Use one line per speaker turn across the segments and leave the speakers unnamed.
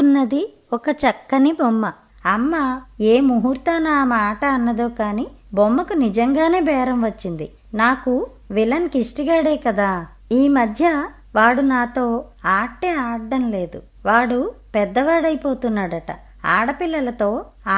అమ్మకున్నది ఒక చక్కని బొమ్మ అమ్మ ఏ ముహూర్తాన ఆ మాట అన్నదో కాని బొమ్మకు నిజంగానే బేరం వచ్చింది నాకు విలన్ కిష్టిగాడే కదా ఈ మధ్య వాడు నాతో ఆటే ఆడడం లేదు వాడు పెద్దవాడైపోతున్నాడట ఆడపిల్లలతో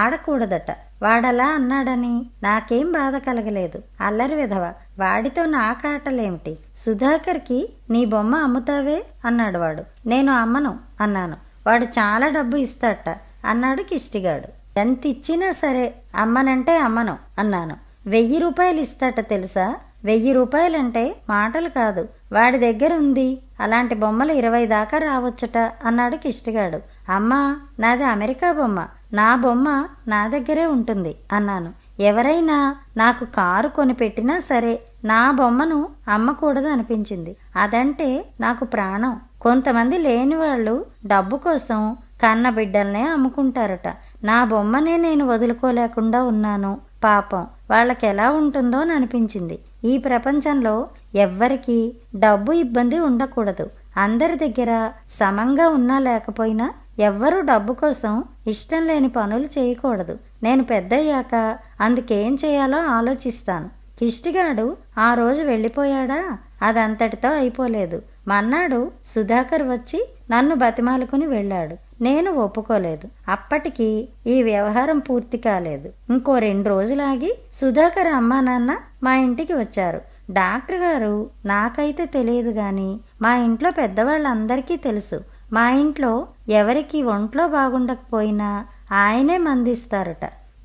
ఆడకూడదట వాడలా అన్నాడని నాకేం బాధ కలగలేదు అల్లరి విధవ వాడితో నాకాటలేమిటి సుధాకర్కి నీ బొమ్మ అమ్ముతావే అన్నాడు వాడు నేను అమ్మను అన్నాను వాడు చాలా డబ్బు ఇస్తాట అన్నాడు కిష్టిగాడు ఎంత ఇచ్చినా సరే అమ్మనంటే అమ్మను అన్నాను వెయ్యి రూపాయలు ఇస్తాట తెలుసా వెయ్యి రూపాయలంటే మాటలు కాదు వాడి దగ్గర ఉంది అలాంటి బొమ్మలు ఇరవై దాకా రావచ్చట అన్నాడు కిష్టిగాడు అమ్మా నాది అమెరికా బొమ్మ నా బొమ్మ నా దగ్గరే ఉంటుంది అన్నాను ఎవరైనా నాకు కారు కొనిపెట్టినా సరే నా బొమ్మను అమ్మకూడదు అనిపించింది అదంటే నాకు ప్రాణం కొంతమంది లేని వాళ్ళు డబ్బు కోసం కన్న బిడ్డల్నే అమ్ముకుంటారట నా బొమ్మనే నేను వదులుకోలేకుండా ఉన్నాను పాపం వాళ్ళకి ఎలా అని అనిపించింది ఈ ప్రపంచంలో ఎవ్వరికీ డబ్బు ఇబ్బంది ఉండకూడదు అందరి దగ్గర సమంగా ఉన్నా లేకపోయినా ఎవ్వరూ డబ్బు కోసం ఇష్టం లేని పనులు చేయకూడదు నేను పెద్దయ్యాక అందుకేం చేయాలో ఆలోచిస్తాను కిష్టిగాడు ఆ రోజు వెళ్ళిపోయాడా అదంతటితో అయిపోలేదు మన్నాడు సుధాకర్ వచ్చి నన్ను బతిమాలుకుని వెళ్ళాడు నేను ఒప్పుకోలేదు అప్పటికి ఈ వ్యవహారం పూర్తి కాలేదు ఇంకో రెండు రోజులాగి సుధాకర్ అమ్మా నాన్న మా ఇంటికి వచ్చారు డాక్టర్ గారు నాకైతే తెలియదు గాని మా ఇంట్లో పెద్దవాళ్ళందరికీ తెలుసు మా ఇంట్లో ఎవరికి ఒంట్లో బాగుండకపోయినా ఆయనే మందిస్తారట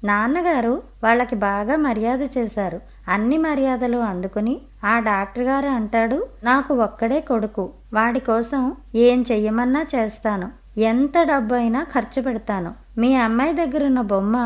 నాన్నగారు వాళ్ళకి బాగా మర్యాద చేశారు అన్ని మర్యాదలు అందుకుని ఆ డాక్టర్ గారు అంటాడు నాకు ఒక్కడే కొడుకు వాడి కోసం ఏం చెయ్యమన్నా చేస్తాను ఎంత డబ్బు అయినా ఖర్చు పెడతాను మీ అమ్మాయి దగ్గరున్న బొమ్మ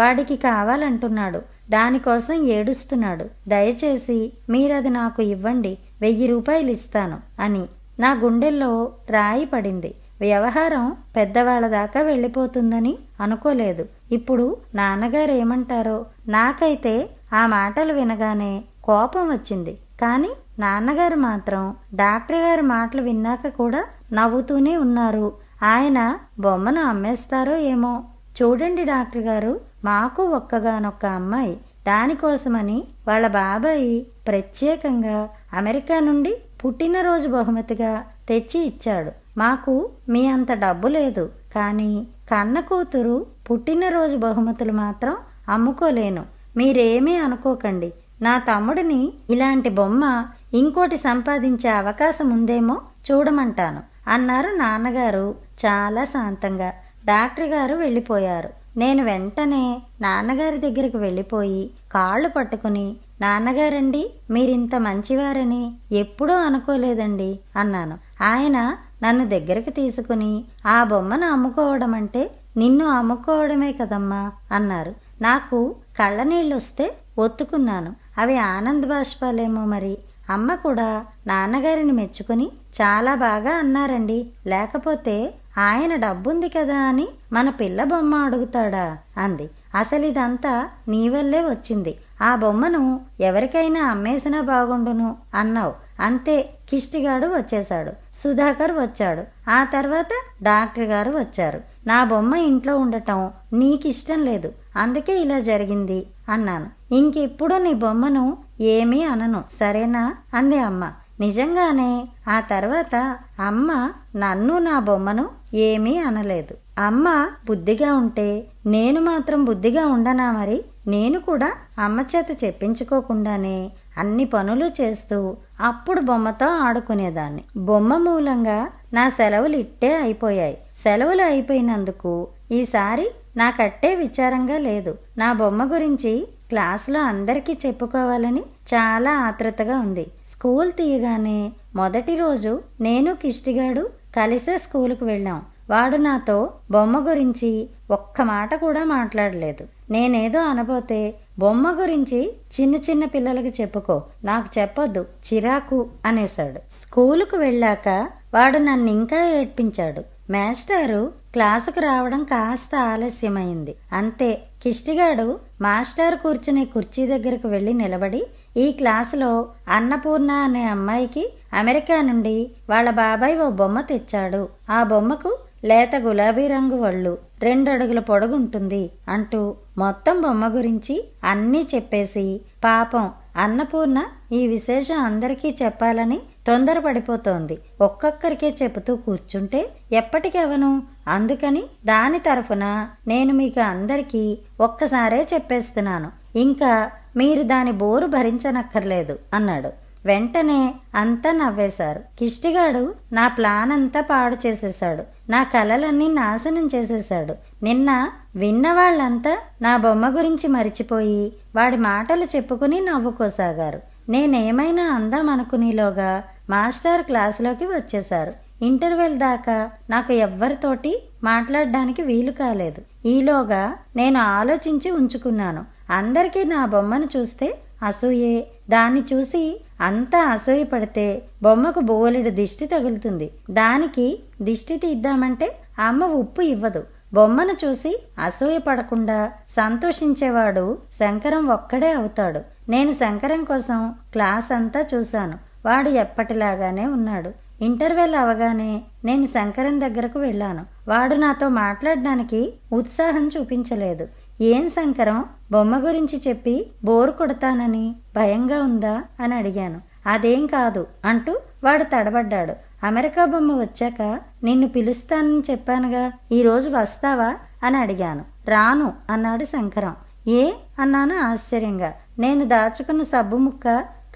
వాడికి కావాలంటున్నాడు దానికోసం ఏడుస్తున్నాడు దయచేసి మీరది నాకు ఇవ్వండి వెయ్యి రూపాయలు ఇస్తాను అని నా గుండెల్లో రాయి పడింది వ్యవహారం పెద్దవాళ్ళ దాకా వెళ్ళిపోతుందని అనుకోలేదు ఇప్పుడు నాన్నగారు ఏమంటారో నాకైతే ఆ మాటలు వినగానే కోపం వచ్చింది కానీ నాన్నగారు మాత్రం డాక్టర్ గారి మాటలు విన్నాక కూడా నవ్వుతూనే ఉన్నారు ఆయన బొమ్మను అమ్మేస్తారో ఏమో చూడండి డాక్టర్ గారు మాకు ఒక్కగానొక్క అమ్మాయి దానికోసమని వాళ్ళ బాబాయి ప్రత్యేకంగా అమెరికా నుండి పుట్టినరోజు బహుమతిగా తెచ్చి ఇచ్చాడు మాకు మీ అంత డబ్బు లేదు కానీ కన్న కూతురు పుట్టినరోజు బహుమతులు మాత్రం అమ్ముకోలేను మీరేమీ అనుకోకండి నా తమ్ముడిని ఇలాంటి బొమ్మ ఇంకోటి సంపాదించే అవకాశం ఉందేమో చూడమంటాను అన్నారు నాన్నగారు చాలా శాంతంగా డాక్టర్ గారు వెళ్ళిపోయారు నేను వెంటనే నాన్నగారి దగ్గరికి వెళ్ళిపోయి కాళ్ళు పట్టుకుని నాన్నగారండి మీరింత మంచివారని ఎప్పుడూ అనుకోలేదండి అన్నాను ఆయన నన్ను దగ్గరికి తీసుకుని ఆ బొమ్మను అమ్ముకోవడం అంటే నిన్ను అమ్ముకోవడమే కదమ్మా అన్నారు నాకు కళ్ళనీళ్ళొస్తే ఒత్తుకున్నాను అవి ఆనంద్ బాష్పాలేమో మరి అమ్మ కూడా నాన్నగారిని మెచ్చుకుని చాలా బాగా అన్నారండి లేకపోతే ఆయన డబ్బుంది కదా అని మన పిల్ల బొమ్మ అడుగుతాడా అంది అసలు ఇదంతా నీ వల్లే వచ్చింది ఆ బొమ్మను ఎవరికైనా అమ్మేసినా బాగుండును అన్నావు అంతే కిష్టిగాడు వచ్చేశాడు సుధాకర్ వచ్చాడు ఆ తర్వాత డాక్టర్ గారు వచ్చారు నా బొమ్మ ఇంట్లో ఉండటం నీకిష్టం లేదు అందుకే ఇలా జరిగింది అన్నాను ఇంకెప్పుడు నీ బొమ్మను ఏమీ అనను సరేనా అంది అమ్మ నిజంగానే ఆ తర్వాత అమ్మ నన్ను నా బొమ్మను ఏమీ అనలేదు అమ్మ బుద్ధిగా ఉంటే నేను మాత్రం బుద్ధిగా ఉండనా మరి నేను కూడా అమ్మ చేత చెప్పించుకోకుండానే అన్ని పనులు చేస్తూ అప్పుడు బొమ్మతో ఆడుకునేదాన్ని బొమ్మ మూలంగా నా సెలవులు ఇట్టే అయిపోయాయి సెలవులు అయిపోయినందుకు ఈసారి నాకట్టే విచారంగా లేదు నా బొమ్మ గురించి క్లాసులో అందరికీ చెప్పుకోవాలని చాలా ఆతృతగా ఉంది స్కూల్ తీయగానే మొదటి రోజు నేను కిష్టిగాడు కలిసే స్కూలుకు వెళ్ళాం వాడు నాతో బొమ్మ గురించి ఒక్క మాట కూడా మాట్లాడలేదు నేనేదో అనబోతే బొమ్మ గురించి చిన్న చిన్న పిల్లలకు చెప్పుకో నాకు చెప్పొద్దు చిరాకు అనేశాడు స్కూలుకు వెళ్ళాక వాడు నన్ను ఇంకా ఏడ్పించాడు మేస్టారు క్లాసుకు రావడం కాస్త ఆలస్యమైంది అంతే కిష్టిగాడు మాస్టర్ కూర్చునే కుర్చీ దగ్గరకు వెళ్ళి నిలబడి ఈ క్లాసులో అన్నపూర్ణ అనే అమ్మాయికి అమెరికా నుండి వాళ్ళ బాబాయ్ ఓ బొమ్మ తెచ్చాడు ఆ బొమ్మకు లేత గులాబీ రంగు వళ్ళు రెండడుగుల పొడుగుంటుంది అంటూ మొత్తం బొమ్మ గురించి అన్నీ చెప్పేసి పాపం అన్నపూర్ణ ఈ విశేషం అందరికీ చెప్పాలని తొందరపడిపోతోంది ఒక్కొక్కరికే చెబుతూ కూర్చుంటే ఎప్పటికెవను అందుకని దాని తరఫున నేను మీకు అందరికీ ఒక్కసారే చెప్పేస్తున్నాను ఇంకా మీరు దాని బోరు భరించనక్కర్లేదు అన్నాడు వెంటనే అంతా నవ్వేశారు కిష్టిగాడు నా ప్లాన్ అంతా పాడు చేసేశాడు నా కలలన్నీ నాశనం చేసేశాడు నిన్న విన్న వాళ్ళంతా నా బొమ్మ గురించి మరిచిపోయి వాడి మాటలు చెప్పుకుని నవ్వుకోసాగారు నేనేమైనా అందాం అనుకునేలోగా మాస్టర్ క్లాసులోకి వచ్చేశారు ఇంటర్వెల్ దాకా నాకు ఎవ్వరితోటి మాట్లాడడానికి వీలు కాలేదు ఈలోగా నేను ఆలోచించి ఉంచుకున్నాను అందరికీ నా బొమ్మను చూస్తే అసూయే దాన్ని చూసి అంతా అసూయ పడితే బొమ్మకు బోలెడు దిష్టి తగులుతుంది దానికి దిష్టి తీద్దామంటే అమ్మ ఉప్పు ఇవ్వదు బొమ్మను చూసి అసూయపడకుండా సంతోషించేవాడు శంకరం ఒక్కడే అవుతాడు నేను శంకరం కోసం క్లాస్ అంతా చూశాను వాడు ఎప్పటిలాగానే ఉన్నాడు ఇంటర్వెల్ అవగానే నేను శంకరం దగ్గరకు వెళ్ళాను వాడు నాతో మాట్లాడడానికి ఉత్సాహం చూపించలేదు ఏం శంకరం బొమ్మ గురించి చెప్పి బోరు కొడతానని భయంగా ఉందా అని అడిగాను అదేం కాదు అంటూ వాడు తడబడ్డాడు అమెరికా బొమ్మ వచ్చాక నిన్ను పిలుస్తానని చెప్పానుగా ఈరోజు వస్తావా అని అడిగాను రాను అన్నాడు శంకరం ఏ అన్నాను ఆశ్చర్యంగా నేను దాచుకున్న సబ్బు ముక్క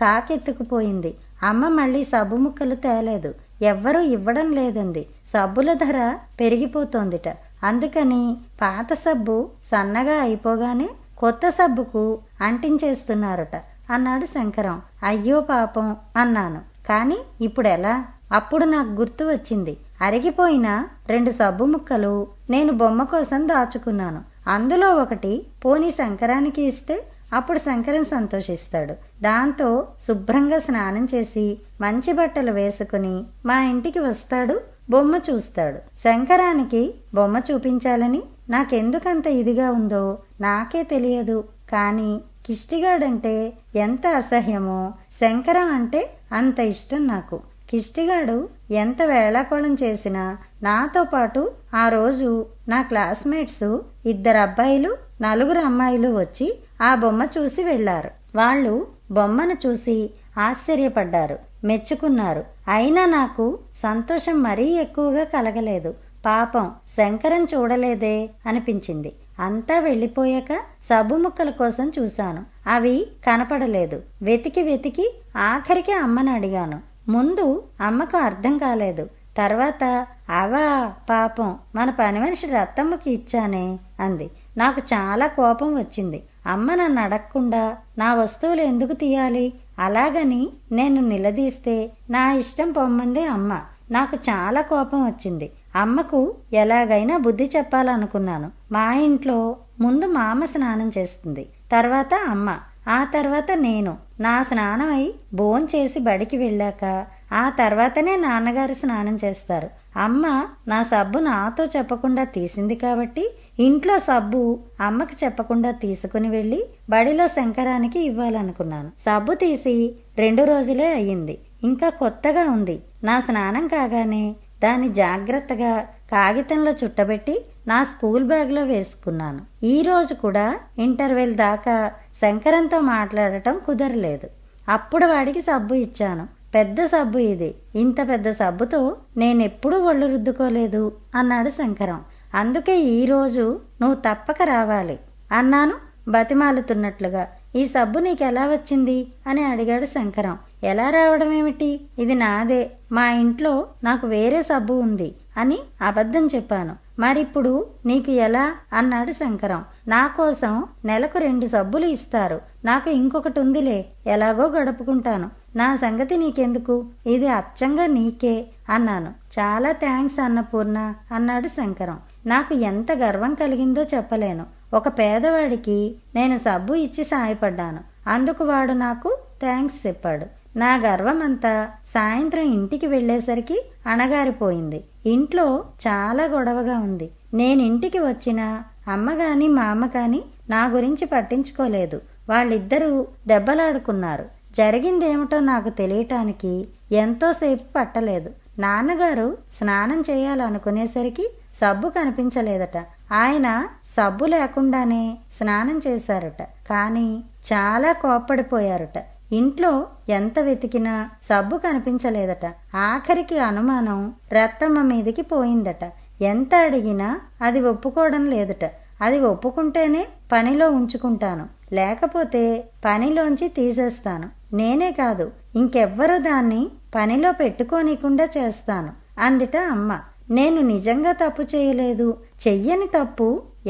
కాకెత్తుకుపోయింది అమ్మ మళ్ళీ సబ్బు ముక్కలు తేలేదు ఎవ్వరూ ఇవ్వడం లేదంది సబ్బుల ధర పెరిగిపోతోందిట అందుకని పాత సబ్బు సన్నగా అయిపోగానే కొత్త సబ్బుకు అంటించేస్తున్నారట అన్నాడు శంకరం అయ్యో పాపం అన్నాను కానీ ఇప్పుడెలా అప్పుడు నాకు గుర్తు వచ్చింది అరిగిపోయిన రెండు సబ్బు ముక్కలు నేను బొమ్మ కోసం దాచుకున్నాను అందులో ఒకటి పోనీ శంకరానికి ఇస్తే అప్పుడు శంకరం సంతోషిస్తాడు దాంతో శుభ్రంగా స్నానం చేసి మంచి బట్టలు వేసుకుని మా ఇంటికి వస్తాడు బొమ్మ చూస్తాడు శంకరానికి బొమ్మ చూపించాలని నాకెందుకంత ఇదిగా ఉందో నాకే తెలియదు కానీ కిష్టిగాడంటే ఎంత అసహ్యమో శంకరం అంటే అంత ఇష్టం నాకు కిష్టిగాడు ఎంత వేళాకోళం చేసినా నాతో పాటు ఆ రోజు నా క్లాస్మేట్స్ ఇద్దరు అబ్బాయిలు నలుగురు అమ్మాయిలు వచ్చి ఆ బొమ్మ చూసి వెళ్లారు వాళ్ళు బొమ్మను చూసి ఆశ్చర్యపడ్డారు మెచ్చుకున్నారు అయినా నాకు సంతోషం మరీ ఎక్కువగా కలగలేదు పాపం శంకరం చూడలేదే అనిపించింది అంతా వెళ్ళిపోయాక సబ్బు ముక్కల కోసం చూశాను అవి కనపడలేదు వెతికి వెతికి ఆఖరికి అమ్మని అడిగాను ముందు అమ్మకు అర్థం కాలేదు తర్వాత అవా పాపం మన పని మనిషి రత్తమ్మకి ఇచ్చానే అంది నాకు చాలా కోపం వచ్చింది అమ్మ నన్ను అడగకుండా నా వస్తువులు ఎందుకు తీయాలి అలాగని నేను నిలదీస్తే నా ఇష్టం పొమ్మంది అమ్మ నాకు చాలా కోపం వచ్చింది అమ్మకు ఎలాగైనా బుద్ధి చెప్పాలనుకున్నాను మా ఇంట్లో ముందు మా అమ్మ స్నానం చేస్తుంది తర్వాత అమ్మ ఆ తర్వాత నేను నా స్నానమై భోంచేసి బడికి వెళ్ళాక ఆ తర్వాతనే నాన్నగారు స్నానం చేస్తారు అమ్మ నా సబ్బు నాతో చెప్పకుండా తీసింది కాబట్టి ఇంట్లో సబ్బు అమ్మకి చెప్పకుండా తీసుకుని వెళ్ళి బడిలో శంకరానికి ఇవ్వాలనుకున్నాను సబ్బు తీసి రెండు రోజులే అయ్యింది ఇంకా కొత్తగా ఉంది నా స్నానం కాగానే దాన్ని జాగ్రత్తగా కాగితంలో చుట్టబెట్టి నా స్కూల్ బ్యాగ్లో వేసుకున్నాను ఈరోజు కూడా ఇంటర్వెల్ దాకా శంకరంతో మాట్లాడటం కుదరలేదు అప్పుడు వాడికి సబ్బు ఇచ్చాను పెద్ద సబ్బు ఇది ఇంత పెద్ద సబ్బుతో నేనెప్పుడూ ఒళ్ళు రుద్దుకోలేదు అన్నాడు శంకరం అందుకే ఈరోజు నువ్వు తప్పక రావాలి అన్నాను బతిమాలుతున్నట్లుగా ఈ సబ్బు నీకెలా వచ్చింది అని అడిగాడు శంకరం ఎలా రావడం ఏమిటి ఇది నాదే మా ఇంట్లో నాకు వేరే సబ్బు ఉంది అని అబద్ధం చెప్పాను మరిప్పుడు నీకు ఎలా అన్నాడు శంకరం నా కోసం నెలకు రెండు సబ్బులు ఇస్తారు నాకు ఇంకొకటి ఉందిలే ఎలాగో గడుపుకుంటాను నా సంగతి నీకెందుకు ఇది అచ్చంగా నీకే అన్నాను చాలా థ్యాంక్స్ అన్నపూర్ణ అన్నాడు శంకరం నాకు ఎంత గర్వం కలిగిందో చెప్పలేను ఒక పేదవాడికి నేను సబ్బు ఇచ్చి సాయపడ్డాను అందుకు వాడు నాకు థ్యాంక్స్ చెప్పాడు నా గర్వమంతా సాయంత్రం ఇంటికి వెళ్లేసరికి అణగారిపోయింది ఇంట్లో చాలా గొడవగా ఉంది నేనింటికి వచ్చినా అమ్మ కానీ మా అమ్మ కానీ నా గురించి పట్టించుకోలేదు వాళ్ళిద్దరూ దెబ్బలాడుకున్నారు జరిగిందేమిటో నాకు తెలియటానికి ఎంతోసేపు పట్టలేదు నాన్నగారు స్నానం చేయాలనుకునేసరికి సబ్బు కనిపించలేదట ఆయన సబ్బు లేకుండానే స్నానం చేశారట కానీ చాలా కోప్పడిపోయారట ఇంట్లో ఎంత వెతికినా సబ్బు కనిపించలేదట ఆఖరికి అనుమానం రత్తమ్మ మీదికి పోయిందట ఎంత అడిగినా అది ఒప్పుకోవడం లేదట అది ఒప్పుకుంటేనే పనిలో ఉంచుకుంటాను లేకపోతే పనిలోంచి తీసేస్తాను నేనే కాదు ఇంకెవ్వరూ దాన్ని పనిలో పెట్టుకోనికుండా చేస్తాను అందిట అమ్మ నేను నిజంగా తప్పు చేయలేదు చెయ్యని తప్పు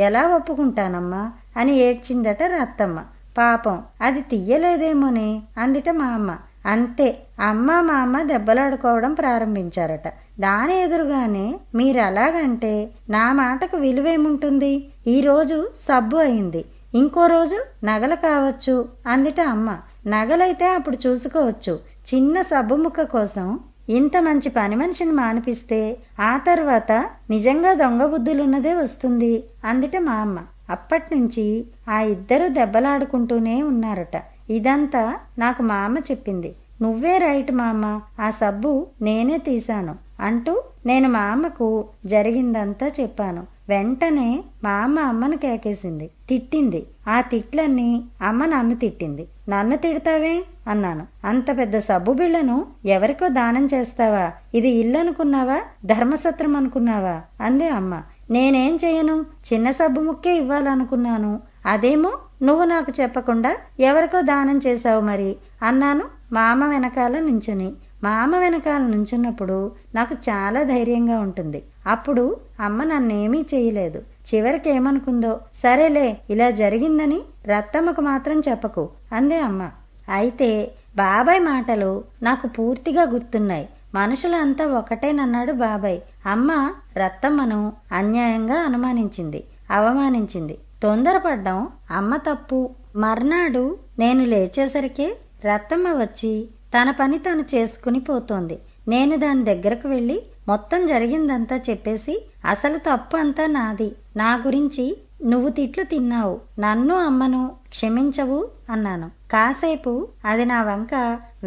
ఎలా ఒప్పుకుంటానమ్మా అని ఏడ్చిందట రత్తమ్మ పాపం అది తీయలేదేమోని అందిట మా అమ్మ అంతే అమ్మ మా అమ్మ దెబ్బలాడుకోవడం ప్రారంభించారట దాని ఎదురుగానే మీరెలాగంటే నా మాటకు విలువేముంటుంది ఈరోజు సబ్బు అయింది ఇంకో రోజు నగలు కావచ్చు అందిట అమ్మ నగలైతే అప్పుడు చూసుకోవచ్చు చిన్న సబ్బు ముక్క కోసం ఇంత మంచి పని మనిషిని మానిపిస్తే ఆ తర్వాత నిజంగా దొంగ బుద్ధులున్నదే వస్తుంది అందిట మా అమ్మ అప్పటినుంచి ఆ ఇద్దరు దెబ్బలాడుకుంటూనే ఉన్నారట ఇదంతా నాకు మా అమ్మ చెప్పింది నువ్వే రైట్ మామ ఆ సబ్బు నేనే తీశాను అంటూ నేను మా అమ్మకు జరిగిందంతా చెప్పాను వెంటనే మా అమ్మ అమ్మను కేకేసింది తిట్టింది ఆ తిట్లన్నీ అమ్మ నన్ను తిట్టింది నన్ను తిడతావే అన్నాను అంత పెద్ద సబ్బు బిళ్ళను ఎవరికో దానం చేస్తావా ఇది ఇల్లు అనుకున్నావా ధర్మసత్రం అనుకున్నావా అంది అమ్మ నేనేం చేయను చిన్న సబ్బు ముక్కే ఇవ్వాలనుకున్నాను అదేమో నువ్వు నాకు చెప్పకుండా ఎవరికో దానం చేశావు మరి అన్నాను మామ వెనకాల నుంచుని మామ వెనకాల నుంచున్నప్పుడు నాకు చాలా ధైర్యంగా ఉంటుంది అప్పుడు అమ్మ నన్నేమీ చేయలేదు చివరికి ఏమనుకుందో సరేలే ఇలా జరిగిందని రత్తమ్మకు మాత్రం చెప్పకు అందే అమ్మ అయితే బాబాయ్ మాటలు నాకు పూర్తిగా గుర్తున్నాయి మనుషులంతా ఒకటేనన్నాడు బాబాయ్ అమ్మ రత్తమ్మను అన్యాయంగా అనుమానించింది అవమానించింది తొందరపడ్డం అమ్మ తప్పు మర్నాడు నేను లేచేసరికి రత్తమ్మ వచ్చి తన పని తను చేసుకుని పోతోంది నేను దాని దగ్గరకు వెళ్ళి మొత్తం జరిగిందంతా చెప్పేసి అసలు తప్పు అంతా నాది నా గురించి నువ్వు తిట్లు తిన్నావు నన్ను అమ్మను క్షమించవు అన్నాను కాసేపు అది నా వంక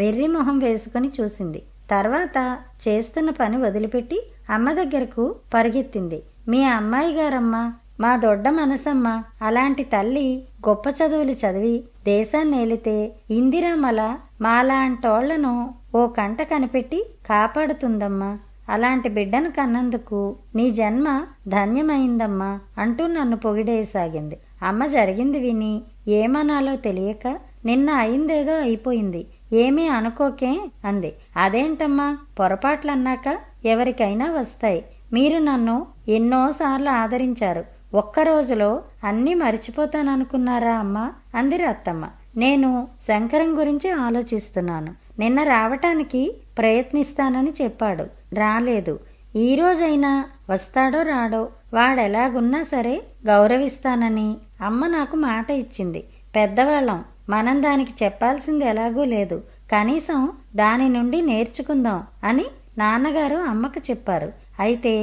వెర్రి మొహం వేసుకుని చూసింది తర్వాత చేస్తున్న పని వదిలిపెట్టి అమ్మ దగ్గరకు పరిగెత్తింది మీ అమ్మాయి గారమ్మ మా దొడ్డ మనసమ్మ అలాంటి తల్లి గొప్ప చదువులు చదివి దేశాన్ని ఏలితే ఇందిరామల మాలాంటోళ్లను ఓ కంట కనిపెట్టి కాపాడుతుందమ్మా అలాంటి బిడ్డను కన్నందుకు నీ జన్మ ధన్యమైందమ్మా అంటూ నన్ను పొగిడేయసాగింది అమ్మ జరిగింది విని ఏమనాలో తెలియక నిన్న అయిందేదో అయిపోయింది ఏమీ అనుకోకే అంది అదేంటమ్మా పొరపాట్లన్నాక ఎవరికైనా వస్తాయి మీరు నన్ను ఎన్నోసార్లు ఆదరించారు ఒక్క రోజులో అన్నీ మర్చిపోతాననుకున్నారా అమ్మా అంది రత్తమ్మ నేను శంకరం గురించి ఆలోచిస్తున్నాను నిన్న రావటానికి ప్రయత్నిస్తానని చెప్పాడు రాలేదు ఈ రోజైనా వస్తాడో రాడో వాడెలాగున్నా సరే గౌరవిస్తానని అమ్మ నాకు మాట ఇచ్చింది పెద్దవాళ్ళం మనం దానికి చెప్పాల్సింది ఎలాగూ లేదు కనీసం దాని నుండి నేర్చుకుందాం అని నాన్నగారు అమ్మకు చెప్పారు అయితే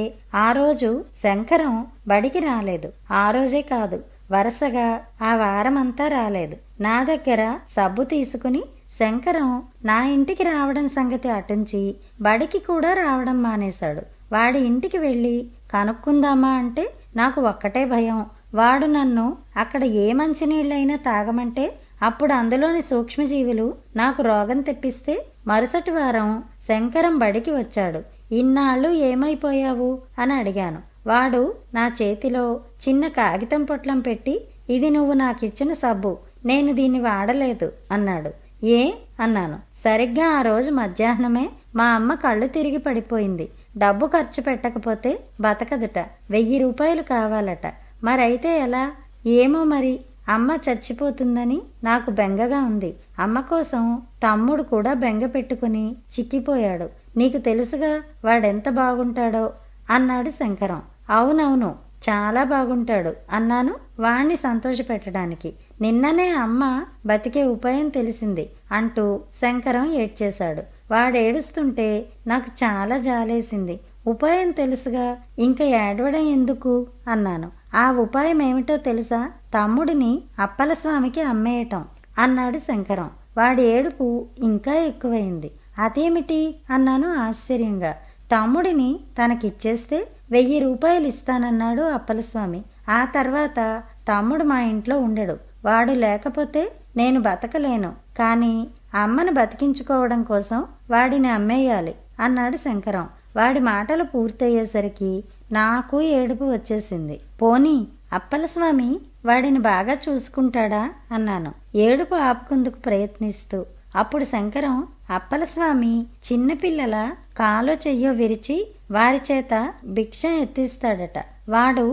ఆ రోజు శంకరం బడికి రాలేదు ఆ రోజే కాదు వరుసగా ఆ వారమంతా రాలేదు నా దగ్గర సబ్బు తీసుకుని శంకరం నా ఇంటికి రావడం సంగతి అటుంచి బడికి కూడా రావడం మానేశాడు వాడి ఇంటికి వెళ్ళి కనుక్కుందామా అంటే నాకు ఒక్కటే భయం వాడు నన్ను అక్కడ ఏ మంచినీళ్ళైనా తాగమంటే అప్పుడు అందులోని సూక్ష్మజీవులు నాకు రోగం తెప్పిస్తే మరుసటి వారం శంకరం బడికి వచ్చాడు ఇన్నాళ్ళు ఏమైపోయావు అని అడిగాను వాడు నా చేతిలో చిన్న కాగితం పొట్లం పెట్టి ఇది నువ్వు నాకిచ్చిన సబ్బు నేను దీన్ని వాడలేదు అన్నాడు ఏ అన్నాను సరిగ్గా ఆ రోజు మధ్యాహ్నమే మా అమ్మ కళ్ళు తిరిగి పడిపోయింది డబ్బు ఖర్చు పెట్టకపోతే బతకదుట వెయ్యి రూపాయలు కావాలట మరైతే ఎలా ఏమో మరి అమ్మ చచ్చిపోతుందని నాకు బెంగగా ఉంది అమ్మ కోసం తమ్ముడు కూడా బెంగ పెట్టుకుని చిక్కిపోయాడు నీకు తెలుసుగా వాడెంత బాగుంటాడో అన్నాడు శంకరం అవునవును చాలా బాగుంటాడు అన్నాను వాణ్ణి సంతోషపెట్టడానికి నిన్ననే అమ్మ బతికే ఉపాయం తెలిసింది అంటూ శంకరం ఏడ్చేశాడు వాడేడుస్తుంటే నాకు చాలా జాలేసింది ఉపాయం తెలుసుగా ఇంకా ఏడవడం ఎందుకు అన్నాను ఆ ఉపాయం ఏమిటో తెలుసా తమ్ముడిని అప్పలస్వామికి అమ్మేయటం అన్నాడు శంకరం వాడి ఏడుపు ఇంకా ఎక్కువైంది అదేమిటి అన్నాను ఆశ్చర్యంగా తమ్ముడిని తనకిచ్చేస్తే వెయ్యి రూపాయలు ఇస్తానన్నాడు అప్పలస్వామి ఆ తర్వాత తమ్ముడు మా ఇంట్లో ఉండడు వాడు లేకపోతే నేను బతకలేను కానీ అమ్మను బతికించుకోవడం కోసం వాడిని అమ్మేయాలి అన్నాడు శంకరం వాడి మాటలు పూర్తయ్యేసరికి నాకు ఏడుపు వచ్చేసింది పోనీ అప్పలస్వామి వాడిని బాగా చూసుకుంటాడా అన్నాను ఏడుపు ఆపుకుందుకు ప్రయత్నిస్తూ అప్పుడు శంకరం అప్పలస్వామి చిన్నపిల్లల కాలో చెయ్యో విరిచి వారి చేత భిక్ష ఎత్తిస్తాడట వాడు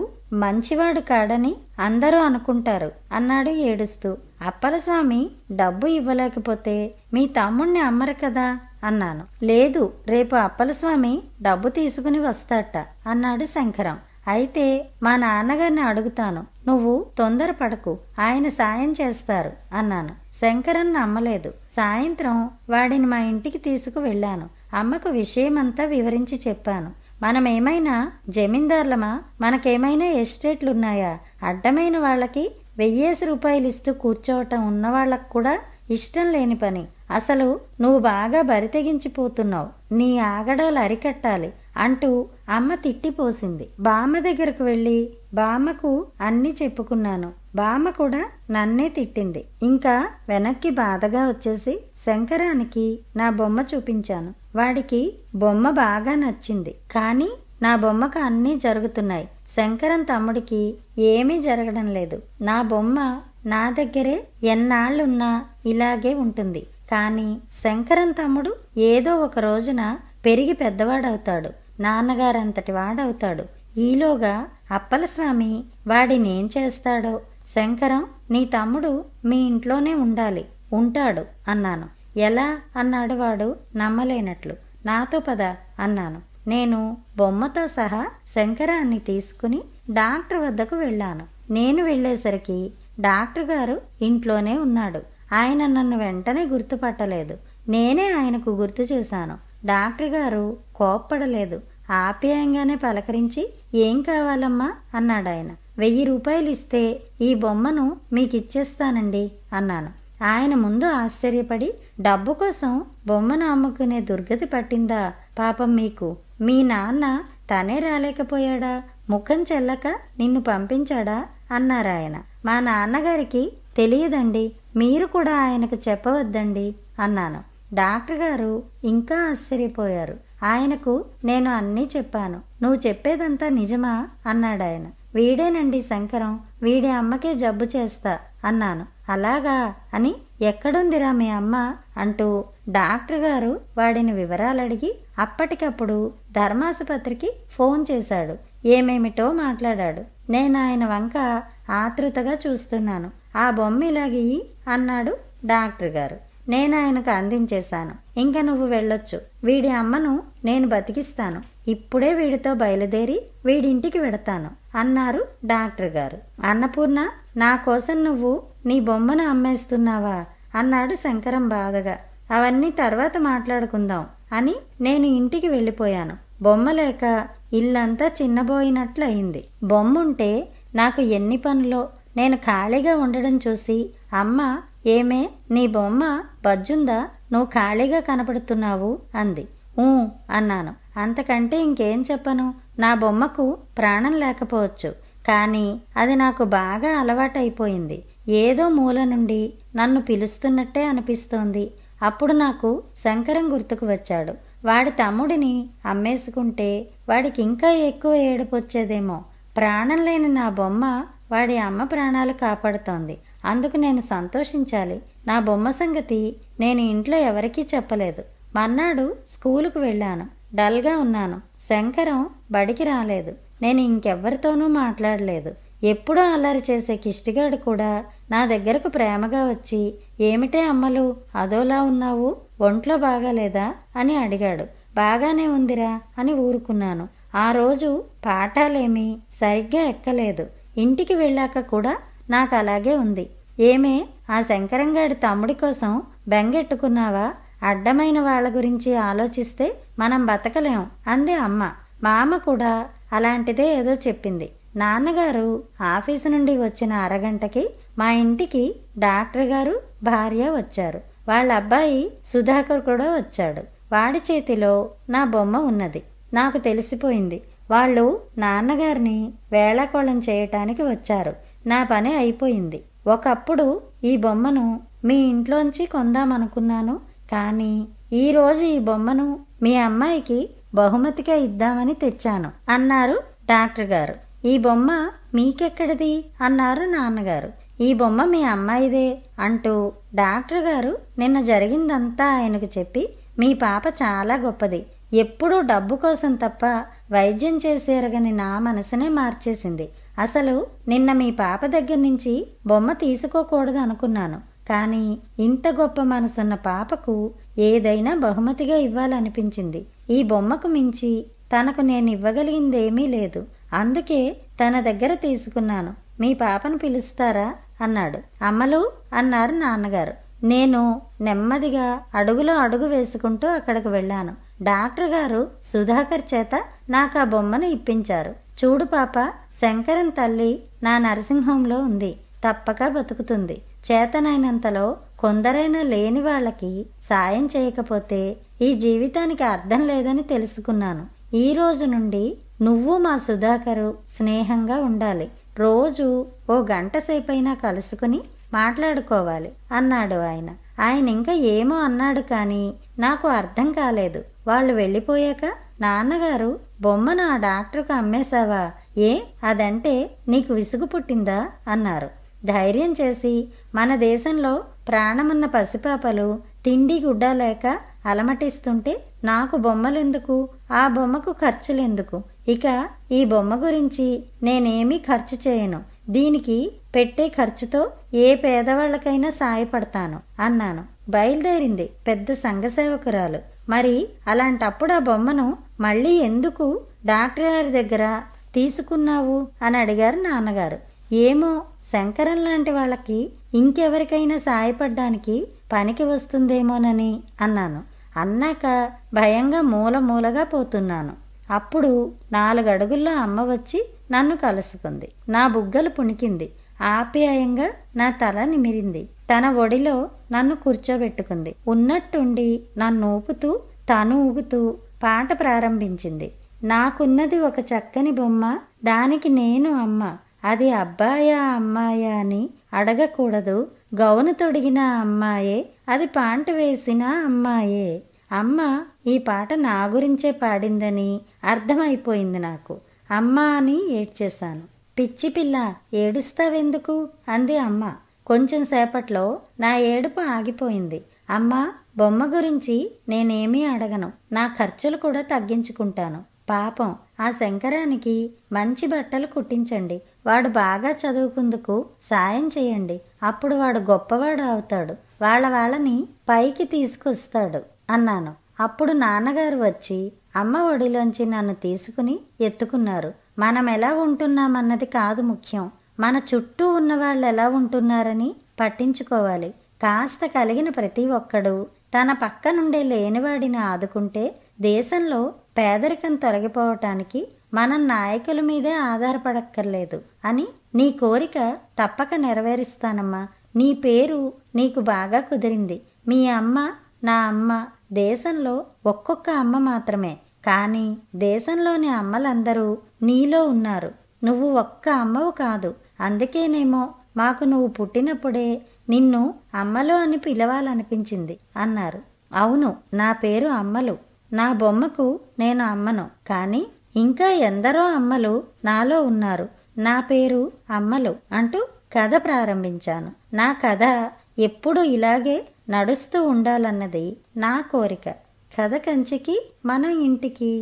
మంచివాడు కాడని అందరూ అనుకుంటారు అన్నాడు ఏడుస్తూ అప్పలస్వామి డబ్బు ఇవ్వలేకపోతే మీ తమ్ముణ్ణి అమ్మరు కదా అన్నాను లేదు రేపు అప్పలస్వామి డబ్బు తీసుకుని వస్తాట అన్నాడు శంకరం అయితే మా నాన్నగారిని అడుగుతాను నువ్వు తొందరపడకు ఆయన సాయం చేస్తారు అన్నాను శంకరన్ నమ్మలేదు సాయంత్రం వాడిని మా ఇంటికి తీసుకువెళ్ళాను అమ్మకు విషయమంతా వివరించి చెప్పాను మనమేమైనా జమీందార్లమా మనకేమైనా ఎస్టేట్లున్నాయా అడ్డమైన వాళ్ళకి వెయ్యేసి రూపాయలు ఇస్తూ కూర్చోవటం ఉన్నవాళ్లకు కూడా ఇష్టం లేని పని అసలు నువ్వు బాగా బరితెగించిపోతున్నావు నీ ఆగడాలు అరికట్టాలి అంటూ అమ్మ తిట్టిపోసింది బామ్మ దగ్గరకు వెళ్ళి బామ్మకు అన్నీ చెప్పుకున్నాను బామ్మ కూడా నన్నే తిట్టింది ఇంకా వెనక్కి బాధగా వచ్చేసి శంకరానికి నా బొమ్మ చూపించాను వాడికి బొమ్మ బాగా నచ్చింది కానీ నా బొమ్మకు అన్నీ జరుగుతున్నాయి శంకరం తమ్ముడికి ఏమీ జరగడం లేదు నా బొమ్మ నా దగ్గరే ఎన్నాళ్ళున్నా ఇలాగే ఉంటుంది కానీ శంకరం తమ్ముడు ఏదో ఒక రోజున పెరిగి పెద్దవాడవుతాడు నాన్నగారంతటి వాడవుతాడు ఈలోగా అప్పలస్వామి వాడినేం చేస్తాడో శంకరం నీ తమ్ముడు మీ ఇంట్లోనే ఉండాలి ఉంటాడు అన్నాను ఎలా అన్నాడు వాడు నమ్మలేనట్లు నాతో పద అన్నాను నేను బొమ్మతో సహా శంకరాన్ని తీసుకుని డాక్టర్ వద్దకు వెళ్ళాను నేను వెళ్ళేసరికి డాక్టర్ గారు ఇంట్లోనే ఉన్నాడు ఆయన నన్ను వెంటనే గుర్తుపట్టలేదు నేనే ఆయనకు గుర్తు చేశాను డాక్టర్ గారు కోప్పడలేదు ఆప్యాయంగానే పలకరించి ఏం కావాలమ్మా అన్నాడాయన వెయ్యి రూపాయలు ఇస్తే ఈ బొమ్మను మీకిచ్చేస్తానండి అన్నాను ఆయన ముందు ఆశ్చర్యపడి డబ్బు కోసం బొమ్మను అమ్ముకునే దుర్గతి పట్టిందా పాపం మీకు మీ నాన్న తనే రాలేకపోయాడా ముఖం చెల్లక నిన్ను పంపించాడా అన్నారాయన మా నాన్నగారికి తెలియదండి మీరు కూడా ఆయనకు చెప్పవద్దండి అన్నాను డాక్టర్ గారు ఇంకా ఆశ్చర్యపోయారు ఆయనకు నేను అన్నీ చెప్పాను నువ్వు చెప్పేదంతా నిజమా అన్నాడాయన వీడేనండి శంకరం వీడి అమ్మకే జబ్బు చేస్తా అన్నాను అలాగా అని ఎక్కడుందిరా మీ అమ్మ అంటూ డాక్టర్ గారు వాడిని వివరాలడిగి అప్పటికప్పుడు ధర్మాసుపత్రికి ఫోన్ చేశాడు ఏమేమిటో మాట్లాడాడు నేను ఆయన వంక ఆతృతగా చూస్తున్నాను ఆ బొమ్మ ఇలాగి అన్నాడు డాక్టర్ గారు నేను ఆయనకు అందించేశాను ఇంకా నువ్వు వెళ్ళొచ్చు వీడి అమ్మను నేను బతికిస్తాను ఇప్పుడే వీడితో బయలుదేరి వీడింటికి వెడతాను అన్నారు డాక్టర్ గారు అన్నపూర్ణ నా కోసం నువ్వు నీ బొమ్మను అమ్మేస్తున్నావా అన్నాడు శంకరం బాధగా అవన్నీ తర్వాత మాట్లాడుకుందాం అని నేను ఇంటికి వెళ్ళిపోయాను బొమ్మ లేక ఇల్లంతా చిన్నబోయినట్లయింది ఉంటే నాకు ఎన్ని పనులో నేను ఖాళీగా ఉండడం చూసి అమ్మ ఏమే నీ బొమ్మ బజ్జుందా నువ్వు ఖాళీగా కనపడుతున్నావు అంది ఊ అన్నాను అంతకంటే ఇంకేం చెప్పను నా బొమ్మకు ప్రాణం లేకపోవచ్చు కానీ అది నాకు బాగా అలవాటైపోయింది ఏదో మూల నుండి నన్ను పిలుస్తున్నట్టే అనిపిస్తోంది అప్పుడు నాకు శంకరం గుర్తుకు వచ్చాడు వాడి తమ్ముడిని అమ్మేసుకుంటే వాడికి ఇంకా ఎక్కువ ఏడుపొచ్చేదేమో ప్రాణం లేని నా బొమ్మ వాడి అమ్మ ప్రాణాలు కాపాడుతోంది అందుకు నేను సంతోషించాలి నా బొమ్మ సంగతి నేను ఇంట్లో ఎవరికీ చెప్పలేదు మన్నాడు స్కూలుకు వెళ్ళాను డల్గా ఉన్నాను శంకరం బడికి రాలేదు నేను ఇంకెవ్వరితోనూ మాట్లాడలేదు ఎప్పుడూ అల్లరి చేసే కిష్టిగాడు కూడా నా దగ్గరకు ప్రేమగా వచ్చి ఏమిటే అమ్మలు అదోలా ఉన్నావు ఒంట్లో బాగాలేదా అని అడిగాడు బాగానే ఉందిరా అని ఊరుకున్నాను ఆ రోజు పాఠాలేమీ సరిగ్గా ఎక్కలేదు ఇంటికి వెళ్ళాక కూడా నాకు అలాగే ఉంది ఏమే ఆ శంకరంగాడి తమ్ముడి కోసం బెంగెట్టుకున్నావా అడ్డమైన వాళ్ళ గురించి ఆలోచిస్తే మనం బతకలేం అంది అమ్మ మా అమ్మ కూడా అలాంటిదే ఏదో చెప్పింది నాన్నగారు ఆఫీసు నుండి వచ్చిన అరగంటకి మా ఇంటికి డాక్టర్ గారు భార్య వచ్చారు వాళ్ళ అబ్బాయి సుధాకర్ కూడా వచ్చాడు వాడి చేతిలో నా బొమ్మ ఉన్నది నాకు తెలిసిపోయింది వాళ్ళు నాన్నగారిని వేళాకోళం చేయటానికి వచ్చారు నా పని అయిపోయింది ఒకప్పుడు ఈ బొమ్మను మీ ఇంట్లోంచి కొందామనుకున్నాను కానీ ఈరోజు ఈ బొమ్మను మీ అమ్మాయికి బహుమతిగా ఇద్దామని తెచ్చాను అన్నారు డాక్టర్ గారు ఈ బొమ్మ మీకెక్కడిది అన్నారు నాన్నగారు ఈ బొమ్మ మీ అమ్మాయిదే అంటూ డాక్టర్ గారు నిన్న జరిగిందంతా ఆయనకు చెప్పి మీ పాప చాలా గొప్పది ఎప్పుడూ డబ్బు కోసం తప్ప వైద్యం చేసేరగని నా మనసునే మార్చేసింది అసలు నిన్న మీ పాప దగ్గర నుంచి బొమ్మ తీసుకోకూడదు అనుకున్నాను కానీ ఇంత గొప్ప మనసున్న పాపకు ఏదైనా బహుమతిగా ఇవ్వాలనిపించింది ఈ బొమ్మకు మించి తనకు నేను ఇవ్వగలిగిందేమీ లేదు అందుకే తన దగ్గర తీసుకున్నాను మీ పాపను పిలుస్తారా అన్నాడు అమ్మలు అన్నారు నాన్నగారు నేను నెమ్మదిగా అడుగులో అడుగు వేసుకుంటూ అక్కడికి వెళ్ళాను డాక్టర్ గారు సుధాకర్ చేత నాకు ఆ బొమ్మను ఇప్పించారు చూడు పాప శంకరం తల్లి నా నరసింహంలో ఉంది తప్పక బతుకుతుంది చేతనైనంతలో కొందరైనా లేని వాళ్ళకి సాయం చేయకపోతే ఈ జీవితానికి అర్థం లేదని తెలుసుకున్నాను ఈ రోజు నుండి నువ్వు మా సుధాకరు స్నేహంగా ఉండాలి రోజు ఓ గంట సేపైనా కలుసుకుని మాట్లాడుకోవాలి అన్నాడు ఆయన ఆయన ఇంకా ఏమో అన్నాడు కానీ నాకు అర్థం కాలేదు వాళ్ళు వెళ్ళిపోయాక నాన్నగారు బొమ్మను ఆ డాక్టర్కు అమ్మేశావా ఏ అదంటే నీకు విసుగు పుట్టిందా అన్నారు ధైర్యం చేసి మన దేశంలో ప్రాణమున్న పసిపాపలు తిండి గుడ్డ లేక అలమటిస్తుంటే నాకు బొమ్మలెందుకు ఆ బొమ్మకు ఖర్చులెందుకు ఇక ఈ బొమ్మ గురించి నేనేమీ ఖర్చు చేయను దీనికి పెట్టే ఖర్చుతో ఏ పేదవాళ్లకైనా సాయపడతాను అన్నాను బయలుదేరింది పెద్ద సంఘసేవకురాలు మరి అలాంటప్పుడు ఆ బొమ్మను మళ్ళీ ఎందుకు డాక్టర్ గారి దగ్గర తీసుకున్నావు అని అడిగారు నాన్నగారు ఏమో శంకరం లాంటి వాళ్ళకి ఇంకెవరికైనా సాయపడ్డానికి పనికి వస్తుందేమోనని అన్నాను అన్నాక భయంగా మూల మూలగా పోతున్నాను అప్పుడు నాలుగడుగుల్లో అమ్మ వచ్చి నన్ను కలుసుకుంది నా బుగ్గలు పుణికింది ఆప్యాయంగా నా తల నిమిరింది తన ఒడిలో నన్ను కూర్చోబెట్టుకుంది ఉన్నట్టుండి నన్ను ఊపుతూ తను ఊగుతూ పాట ప్రారంభించింది నాకున్నది ఒక చక్కని బొమ్మ దానికి నేను అమ్మ అది అబ్బాయా అమ్మాయా అని అడగకూడదు గౌను తొడిగిన అమ్మాయే అది పాంట వేసిన అమ్మాయే అమ్మ ఈ పాట నా గురించే పాడిందని అర్థమైపోయింది నాకు అమ్మ అని ఏడ్చేశాను పిచ్చి పిల్ల ఏడుస్తావెందుకు అంది అమ్మ కొంచెం సేపట్లో నా ఏడుపు ఆగిపోయింది అమ్మా బొమ్మ గురించి నేనేమీ అడగను నా ఖర్చులు కూడా తగ్గించుకుంటాను పాపం ఆ శంకరానికి మంచి బట్టలు కుట్టించండి వాడు బాగా చదువుకుందుకు సాయం చేయండి అప్పుడు వాడు గొప్పవాడు అవుతాడు వాళ్ళ వాళ్ళని పైకి తీసుకొస్తాడు అన్నాను అప్పుడు నాన్నగారు వచ్చి అమ్మ ఒడిలోంచి నన్ను తీసుకుని ఎత్తుకున్నారు మనం ఎలా ఉంటున్నామన్నది కాదు ముఖ్యం మన చుట్టూ ఉన్న వాళ్ళు ఎలా ఉంటున్నారని పట్టించుకోవాలి కాస్త కలిగిన ప్రతి ఒక్కడు తన పక్క నుండే లేనివాడిని ఆదుకుంటే దేశంలో పేదరికం తొలగిపోవటానికి మనం నాయకుల మీదే ఆధారపడక్కర్లేదు అని నీ కోరిక తప్పక నెరవేరుస్తానమ్మా నీ పేరు నీకు బాగా కుదిరింది మీ అమ్మ నా అమ్మ దేశంలో ఒక్కొక్క అమ్మ మాత్రమే కానీ దేశంలోని అమ్మలందరూ నీలో ఉన్నారు నువ్వు ఒక్క అమ్మవు కాదు అందుకేనేమో మాకు నువ్వు పుట్టినప్పుడే నిన్ను అమ్మలు అని పిలవాలనిపించింది అన్నారు అవును నా పేరు అమ్మలు నా బొమ్మకు నేను అమ్మను కానీ ఇంకా ఎందరో అమ్మలు నాలో ఉన్నారు నా పేరు అమ్మలు అంటూ కథ ప్రారంభించాను నా కథ ఎప్పుడు ఇలాగే నడుస్తూ ఉండాలన్నది నా కోరిక కథ కంచికి మన ఇంటికి